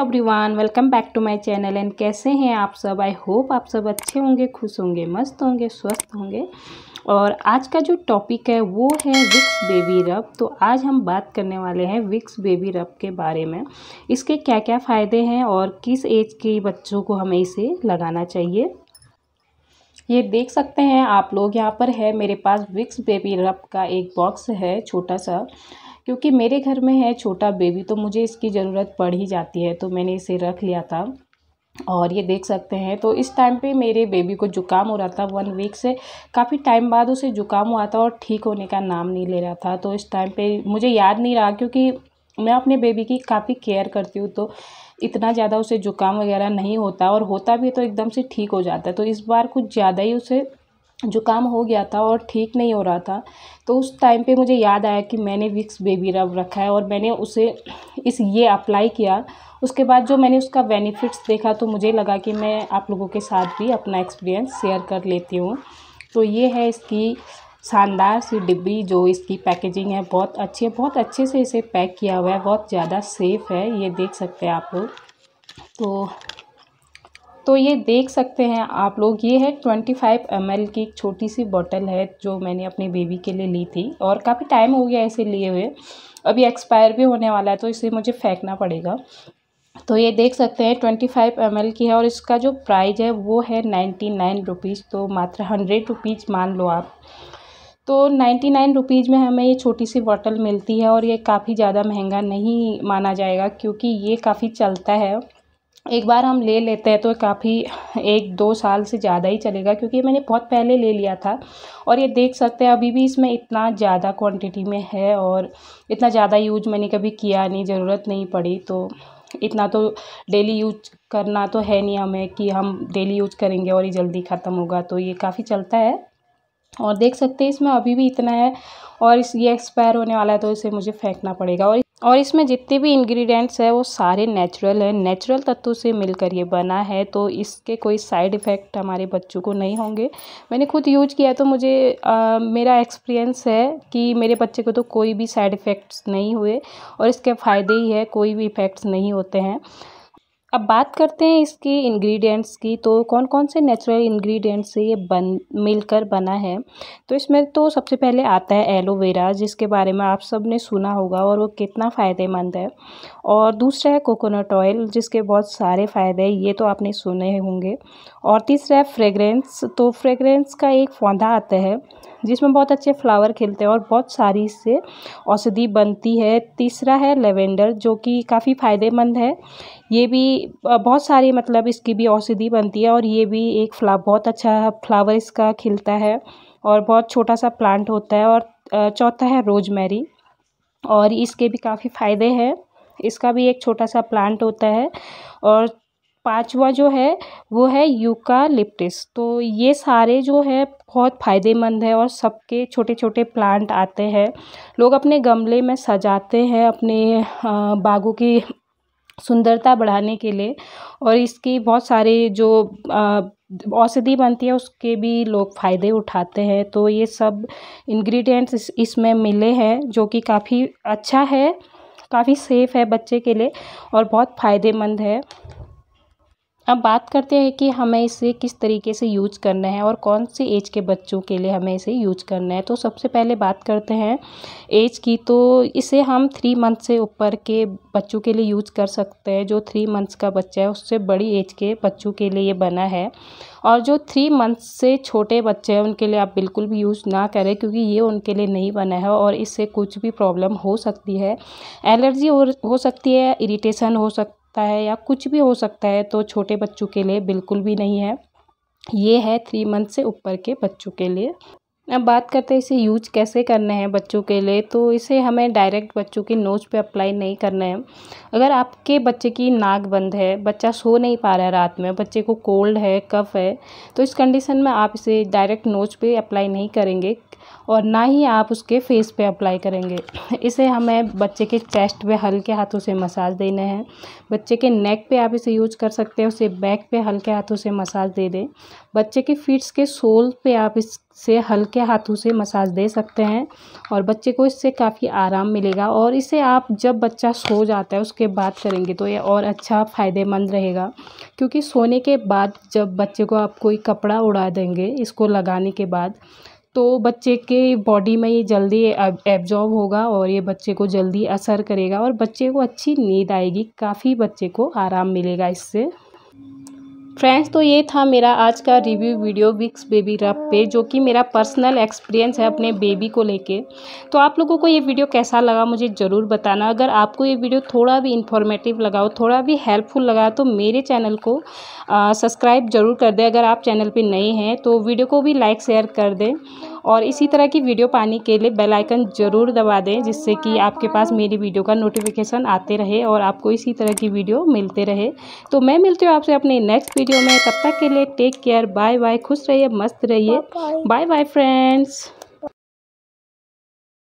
everyone welcome back to my channel and कैसे हैं आप सब आई होप आप सब अच्छे होंगे खुश होंगे मस्त होंगे स्वस्थ होंगे और आज का जो टॉपिक है वो है विक्स बेबी रब तो आज हम बात करने वाले हैं विक्स बेबी रब के बारे में इसके क्या क्या फ़ायदे हैं और किस एज के बच्चों को हमें इसे लगाना चाहिए ये देख सकते हैं आप लोग यहाँ पर है मेरे पास विक्स बेबी रब का एक बॉक्स है छोटा सा क्योंकि मेरे घर में है छोटा बेबी तो मुझे इसकी ज़रूरत पड़ ही जाती है तो मैंने इसे रख लिया था और ये देख सकते हैं तो इस टाइम पे मेरे बेबी को जुकाम हो रहा था वन वीक से काफ़ी टाइम बाद उसे जुकाम हुआ था और ठीक होने का नाम नहीं ले रहा था तो इस टाइम पे मुझे याद नहीं रहा क्योंकि मैं अपने बेबी की काफ़ी केयर करती हूँ तो इतना ज़्यादा उसे जुकाम वगैरह नहीं होता और होता भी तो एकदम से ठीक हो जाता है तो इस बार कुछ ज़्यादा ही उसे जुकाम हो गया था और ठीक नहीं हो रहा था तो उस टाइम पे मुझे याद आया कि मैंने विक्स बेबी रब रखा है और मैंने उसे इस ये अप्लाई किया उसके बाद जो मैंने उसका बेनिफिट्स देखा तो मुझे लगा कि मैं आप लोगों के साथ भी अपना एक्सपीरियंस शेयर कर लेती हूँ तो ये है इसकी शानदार सी डिब्बी जो इसकी पैकेजिंग है बहुत अच्छी है बहुत अच्छे से इसे पैक किया हुआ है बहुत ज़्यादा सेफ़ है ये देख सकते हैं आप लोग तो तो ये देख सकते हैं आप लोग ये है 25 फाइव की एक छोटी सी बॉटल है जो मैंने अपने बेबी के लिए ली थी और काफ़ी टाइम हो गया इसे लिए हुए अभी एक्सपायर भी होने वाला है तो इसे मुझे फेंकना पड़ेगा तो ये देख सकते हैं ट्वेंटी फाइव एम एल की है और इसका जो प्राइज है वो है नाइन्टी नाइन रुपीज़ तो मात्र हंड्रेड रुपीज़ मान लो आप तो नाइन्टी नाइन रुपीज़ में हमें ये छोटी सी बॉटल मिलती है और ये काफ़ी ज़्यादा महंगा नहीं माना जाएगा क्योंकि ये काफ़ी चलता है एक बार हम ले लेते हैं तो काफ़ी एक दो साल से ज़्यादा ही चलेगा क्योंकि मैंने बहुत पहले ले लिया था और ये देख सकते हैं अभी भी इसमें इतना ज़्यादा क्वांटिटी में है और इतना ज़्यादा यूज मैंने कभी किया नहीं ज़रूरत नहीं पड़ी तो इतना तो डेली यूज करना तो है नहीं हमें कि हम डेली यूज करेंगे और ये जल्दी ख़त्म होगा तो ये काफ़ी चलता है और देख सकते हैं इसमें अभी भी इतना है और इस ये एक्सपायर होने वाला है तो इसे मुझे फेंकना पड़ेगा और और इसमें जितने भी इंग्रेडिएंट्स हैं वो सारे नेचुरल हैं नेचुरल तत्वों से मिलकर ये बना है तो इसके कोई साइड इफ़ेक्ट हमारे बच्चों को नहीं होंगे मैंने खुद यूज किया तो मुझे आ, मेरा एक्सपीरियंस है कि मेरे बच्चे को तो कोई भी साइड इफ़ेक्ट्स नहीं हुए और इसके फ़ायदे ही है कोई भी इफ़ेक्ट्स नहीं होते हैं अब बात करते हैं इसके इंग्रेडिएंट्स की तो कौन कौन से नेचुरल इंग्रेडिएंट्स से ये बन मिलकर बना है तो इसमें तो सबसे पहले आता है एलोवेरा जिसके बारे में आप सब ने सुना होगा और वो कितना फ़ायदेमंद है और दूसरा है कोकोनट ऑयल जिसके बहुत सारे फ़ायदे हैं ये तो आपने सुने होंगे और तीसरा है फ्रेगरेंस तो फ्रेगरेंस का एक पौधा आता है जिसमें बहुत अच्छे फ्लावर खिलते हैं और बहुत सारी इससे औषधि बनती है तीसरा है लेवेंडर जो कि काफ़ी फ़ायदेमंद है ये भी बहुत सारी मतलब इसकी भी औषधि बनती है और ये भी एक फ्ला बहुत अच्छा फ्लावर इसका खिलता है और बहुत छोटा सा प्लांट होता है और चौथा है रोजमेरी और इसके भी काफ़ी फ़ायदे हैं इसका भी एक छोटा सा प्लांट होता है और पांचवा जो है वो है यूकालिप्टिस तो ये सारे जो है बहुत फ़ायदेमंद है और सबके छोटे छोटे प्लांट आते हैं लोग अपने गमले में सजाते हैं अपने बागों की सुंदरता बढ़ाने के लिए और इसकी बहुत सारे जो औषधि बनती है उसके भी लोग फ़ायदे उठाते हैं तो ये सब इंग्रेडिएंट्स इस, इसमें मिले हैं जो कि काफ़ी अच्छा है काफ़ी सेफ़ है बच्चे के लिए और बहुत फ़ायदेमंद है अब बात करते हैं कि हमें इसे किस तरीके से यूज करना है और कौन से एज के बच्चों के लिए हमें इसे यूज करना है तो सबसे पहले बात करते हैं एज की तो इसे हम थ्री मंथ से ऊपर के बच्चों के लिए यूज कर सकते हैं जो थ्री मंथ्स का बच्चा है उससे बड़ी एज के बच्चों के लिए ये बना है और जो थ्री मंथ्स से छोटे बच्चे हैं उनके लिए आप बिल्कुल भी यूज़ ना करें क्योंकि ये उनके लिए नहीं बना है और इससे कुछ भी प्रॉब्लम हो सकती है एलर्जी हो, हो सकती है इरिटेशन हो सकती सकता है या कुछ भी हो सकता है तो छोटे बच्चों के लिए बिल्कुल भी नहीं है ये है थ्री मंथ से ऊपर के बच्चों के लिए अब बात करते हैं इसे यूज कैसे करने हैं बच्चों के लिए तो इसे हमें डायरेक्ट बच्चों की नोज पे अप्लाई नहीं करना है अगर आपके बच्चे की नाक बंद है बच्चा सो नहीं पा रहा है रात में बच्चे को कोल्ड है कफ़ है तो इस कंडीशन में आप इसे डायरेक्ट नोज पे अप्लाई नहीं करेंगे और ना ही आप उसके फेस पे अप्लाई करेंगे इसे हमें बच्चे के चेस्ट पे हल्के हाथों से मसाज देना है बच्चे के नेक पे आप इसे यूज कर सकते हैं उसे बैक पे हल्के हाथों से मसाज दे दें बच्चे के फीट्स के सोल पे आप इस से हल्के हाथों से मसाज दे सकते हैं और बच्चे को इससे काफ़ी आराम मिलेगा और इसे आप जब बच्चा सो जाता है उसके बाद करेंगे तो ये और अच्छा फ़ायदेमंद रहेगा क्योंकि सोने के बाद जब बच्चे को आप कोई कपड़ा उड़ा देंगे इसको लगाने के बाद तो बच्चे के बॉडी में ये जल्दी एब्जॉर्ब होगा और ये बच्चे को जल्दी असर करेगा और बच्चे को अच्छी नींद आएगी काफ़ी बच्चे को आराम मिलेगा इससे फ्रेंड्स तो ये था मेरा आज का रिव्यू वीडियो विक्स बेबी रब पे जो कि मेरा पर्सनल एक्सपीरियंस है अपने बेबी को लेके तो आप लोगों को ये वीडियो कैसा लगा मुझे ज़रूर बताना अगर आपको ये वीडियो थोड़ा भी इन्फॉर्मेटिव लगा हो थोड़ा भी हेल्पफुल लगा तो मेरे चैनल को सब्सक्राइब ज़रूर कर दें अगर आप चैनल पर नए हैं तो वीडियो को भी लाइक शेयर कर दें और इसी तरह की वीडियो पाने के लिए बेल आइकन ज़रूर दबा दें जिससे कि आपके पास मेरी वीडियो का नोटिफिकेशन आते रहे और आपको इसी तरह की वीडियो मिलते रहे तो मैं मिलती हूँ आपसे अपने नेक्स्ट वीडियो में तब तक के लिए टेक केयर बाय बाय खुश रहिए मस्त रहिए बाय बाय फ्रेंड्स